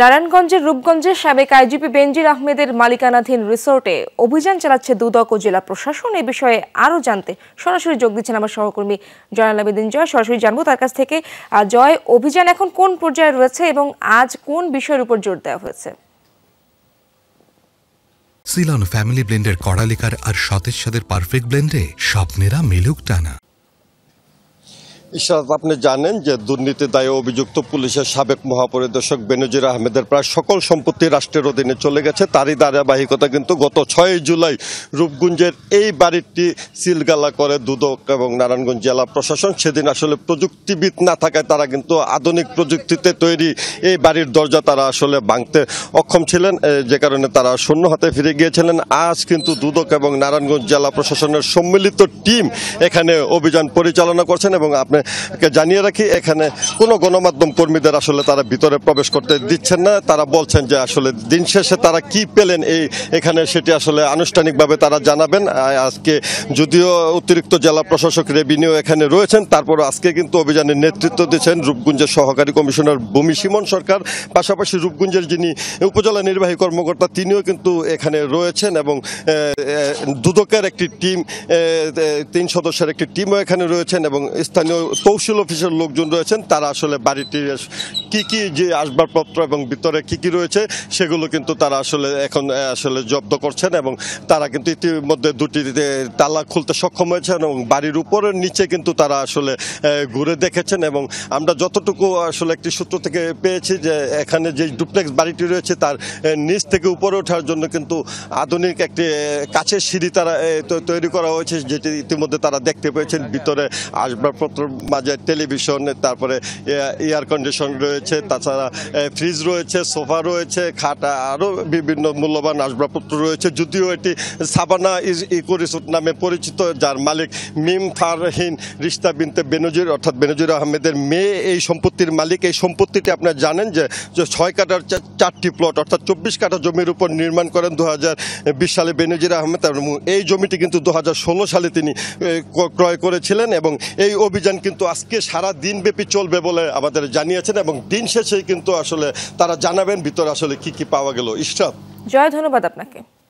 নারায়ণগঞ্জের রূপগঞ্জে সাবেক আইজিপি বেনজির আহমেদের মালিকানাধীন রিসোর্টে অভিযান চালাচ্ছে দুদক ও জেলা প্রশাসন এ বিষয়ে আরও জানতে সরাসরি যোগ দিচ্ছেন আমার সহকর্মী জয়াল আবেদিন জয় সরাসরি জানবো তার কাছ থেকে জয় অভিযান এখন কোন পর্যায়ে রয়েছে এবং আজ কোন বিষয়ের উপর জোর দেওয়া হয়েছে সিলন ফ্যামিলি ব্লেন্ডের কড়ালিকার আর সতেজ সাদের পারফেক্ট ব্লেন্ডে স্বপ্নেরা মিলুক টানা ইশারাত আপনি জানেন যে দুর্নীতি দায়ে অভিযুক্ত পুলিশের সাবেক মহাপরিদর্শক বেনজির আহমেদের প্রায় সকল সম্পত্তি রাষ্ট্রের অধীনে চলে গেছে তারই ধারাবাহিকতা কিন্তু গত ছয় জুলাই রূপগঞ্জের এই বাড়িটি সিলগালা করে দুদক এবং নারায়ণগঞ্জ জেলা প্রশাসন সেদিন আসলে প্রযুক্তিবিদ না থাকায় তারা কিন্তু আধুনিক প্রযুক্তিতে তৈরি এই বাড়ির দরজা তারা আসলে ভাঙতে অক্ষম ছিলেন যে কারণে তারা শূন্য হাতে ফিরে গিয়েছিলেন আজ কিন্তু দুদক এবং নারায়ণগঞ্জ জেলা প্রশাসনের সম্মিলিত টিম এখানে অভিযান পরিচালনা করছেন এবং আপনি জানিয়ে রাখি এখানে কোনো গণমাধ্যম কর্মীদের আসলে তারা ভিতরে প্রবেশ করতে দিচ্ছেন না তারা বলছেন যে আসলে দিন শেষে তারা কি পেলেন এই এখানে সেটি আসলে আনুষ্ঠানিকভাবে তারা জানাবেন আজকে যদিও অতিরিক্ত জেলা প্রশাসক রেভিনিউ এখানে রয়েছেন তারপর আজকে কিন্তু অভিযানের নেতৃত্ব দিচ্ছেন রূপগঞ্জের সহকারী কমিশনার ভূমি সিমন সরকার পাশাপাশি রূপগঞ্জের যিনি উপজেলা নির্বাহী কর্মকর্তা তিনিও কিন্তু এখানে রয়েছেন এবং দুদকের একটি টিম তিন সদস্যের একটি টিমও এখানে রয়েছেন এবং স্থানীয় কৌশল অফিসের লোকজন রয়েছেন তারা আসলে বাড়িটির কি কি যে আসবাবপত্র এবং ভিতরে কি কি রয়েছে সেগুলো কিন্তু তারা আসলে এখন আসলে জব্দ করছেন এবং তারা কিন্তু ইতিমধ্যে দুটি তালা খুলতে সক্ষম হয়েছেন এবং বাড়ির উপরের নিচে কিন্তু তারা আসলে ঘুরে দেখেছেন এবং আমরা যতটুকু আসলে একটি সূত্র থেকে পেয়েছি যে এখানে যে ডুপ্লেক্স বাড়িটি রয়েছে তার নিচ থেকে উপরে ওঠার জন্য কিন্তু আধুনিক একটি কাছের সিঁড়ি তারা তৈরি করা হয়েছে যেটি ইতিমধ্যে তারা দেখতে পেয়েছেন ভিতরে আসবাবপত্র মাঝে টেলিভিশন তারপরে এয়ার কন্ডিশন রয়েছে তাছাড়া ফ্রিজ রয়েছে সোফা রয়েছে খাটা আরও বিভিন্ন মূল্যবান আসবাবপত্র রয়েছে যদিও এটি সাবানা ইজ ইকো রিসোর্ট নামে পরিচিত যার মালিক মিম ফারহিন রিস্তা বিনতে বেনজির অর্থাৎ বেনজির আহমেদের মেয়ে এই সম্পত্তির মালিক এই সম্পত্তিটি আপনারা জানেন যে ছয় কাটার চারটি প্লট অর্থাৎ চব্বিশ কাটা জমির উপর নির্মাণ করেন দু বিশ সালে বেনজির আহমেদ এবং এই জমিটি কিন্তু দু সালে তিনি ক্রয় করেছিলেন এবং এই অভিযানকে কিন্তু আজকে সারা দিনব্যাপী চলবে বলে আমাদের জানিয়েছেন এবং দিন শেষে কিন্তু আসলে তারা জানাবেন ভিতরে আসলে কি কি পাওয়া গেল ইশরাফ জয় ধন্যবাদ আপনাকে